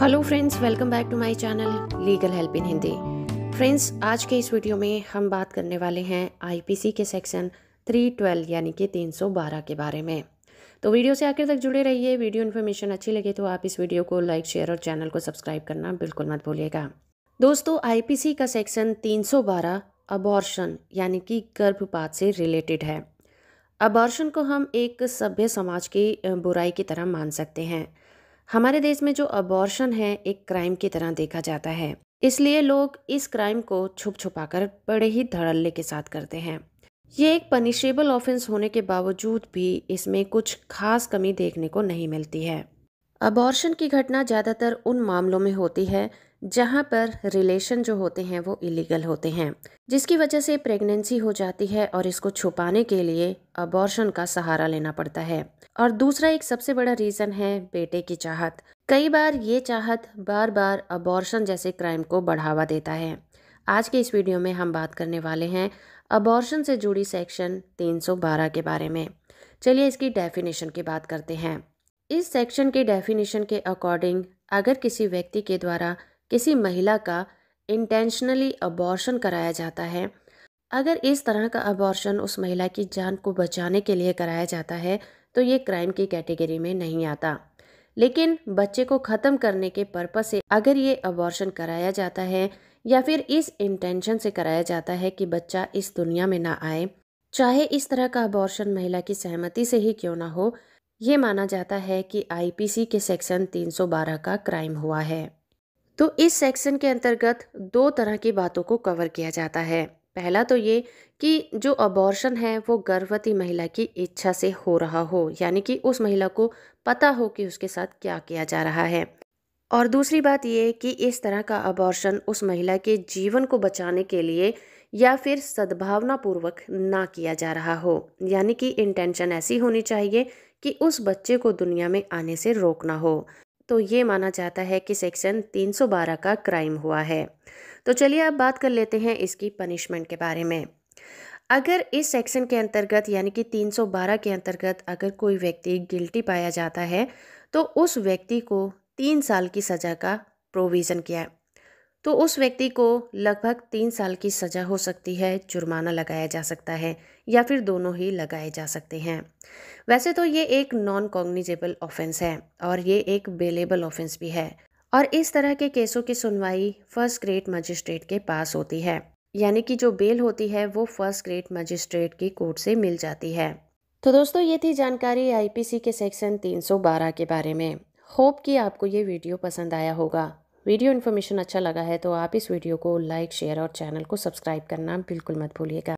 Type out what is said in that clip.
hello friends welcome back to my channel legal help in Hindi friends आज के इस video में हम बात करने वाले हैं आईपीसी के सेक्शन 312 यानी कि 312 के बारे में तो वीडियो से आखिर तक जुड़े रहिए वीडियो इन्फॉर्मेशन अच्छी लगे तो आप इस वीडियो को लाइक शेयर और चैनल को सब्सक्राइब करना बिल्कुल मत भूलिएगा दोस्तों आई का सेक्शन तीन अबॉर्शन यानी कि गर्भपात से रिलेटेड है अबॉर्शन को हम एक सभ्य समाज की बुराई की तरह मान सकते हैं हमारे देश में जो अबॉर्शन है एक क्राइम की तरह देखा जाता है इसलिए लोग इस क्राइम को छुप छुपा कर बड़े ही धड़ल्ले के साथ करते हैं ये एक पनिशेबल ऑफेंस होने के बावजूद भी इसमें कुछ खास कमी देखने को नहीं मिलती है अबॉर्शन की घटना ज़्यादातर उन मामलों में होती है जहाँ पर रिलेशन जो होते हैं वो इलीगल होते हैं जिसकी वजह से प्रेगनेंसी हो जाती है और इसको छुपाने के लिए अबॉर्शन का सहारा लेना पड़ता है और दूसरा एक सबसे बड़ा रीज़न है बेटे की चाहत कई बार ये चाहत बार बार अबॉर्शन जैसे क्राइम को बढ़ावा देता है आज के इस वीडियो में हम बात करने वाले हैं अबॉर्शन से जुड़ी सेक्शन 312 के बारे में चलिए इसकी डेफिनेशन की बात करते हैं इस सेक्शन के डेफिनेशन के अकॉर्डिंग अगर किसी व्यक्ति के द्वारा किसी महिला का इंटेंशनली अबॉर्शन कराया जाता है अगर इस तरह का अबॉर्शन उस महिला की जान को बचाने के लिए कराया जाता है तो ये क्राइम की कैटेगरी में नहीं आता लेकिन बच्चे को ख़त्म करने के पर्पज़ से अगर ये अबॉर्शन कराया जाता है या फिर इस इंटेंशन से कराया जाता है कि बच्चा इस दुनिया में ना आए चाहे इस तरह का अबॉर्शन महिला की सहमति से ही क्यों ना हो ये माना जाता है कि आईपीसी के सेक्शन 312 का क्राइम हुआ है तो इस सेक्शन के अंतर्गत दो तरह की बातों को कवर किया जाता है पहला तो ये कि जो अबॉर्शन है वो गर्भवती महिला की इच्छा से हो रहा हो यानी कि उस महिला को पता हो कि उसके साथ क्या किया जा रहा है और दूसरी बात ये कि इस तरह का अबॉर्शन उस महिला के जीवन को बचाने के लिए या फिर सद्भावनापूर्वक ना किया जा रहा हो यानी कि इंटेंशन ऐसी होनी चाहिए कि उस बच्चे को दुनिया में आने से रोकना हो तो ये माना जाता है कि सेक्शन 312 का क्राइम हुआ है तो चलिए अब बात कर लेते हैं इसकी पनिशमेंट के बारे में अगर इस सेक्शन के अंतर्गत यानी कि 312 के अंतर्गत अगर कोई व्यक्ति गिल्टी पाया जाता है तो उस व्यक्ति को तीन साल की सज़ा का प्रोविज़न किया तो उस व्यक्ति को लगभग तीन साल की सज़ा हो सकती है जुर्माना लगाया जा सकता है या फिर दोनों ही लगाए जा सकते हैं वैसे तो ये एक नॉन कॉग्निजेबल ऑफेंस है और ये एक बेलेबल ऑफेंस भी है और इस तरह के केसों की सुनवाई फर्स्ट ग्रेड मजिस्ट्रेट के पास होती है यानी कि जो बेल होती है वो फर्स्ट ग्रेड मजिस्ट्रेट की कोर्ट से मिल जाती है तो दोस्तों ये थी जानकारी आईपीसी के सेक्शन 312 के बारे में होप कि आपको ये वीडियो पसंद आया होगा वीडियो इन्फॉर्मेशन अच्छा लगा है तो आप इस वीडियो को लाइक शेयर और चैनल को सब्सक्राइब करना बिल्कुल मत भूलिएगा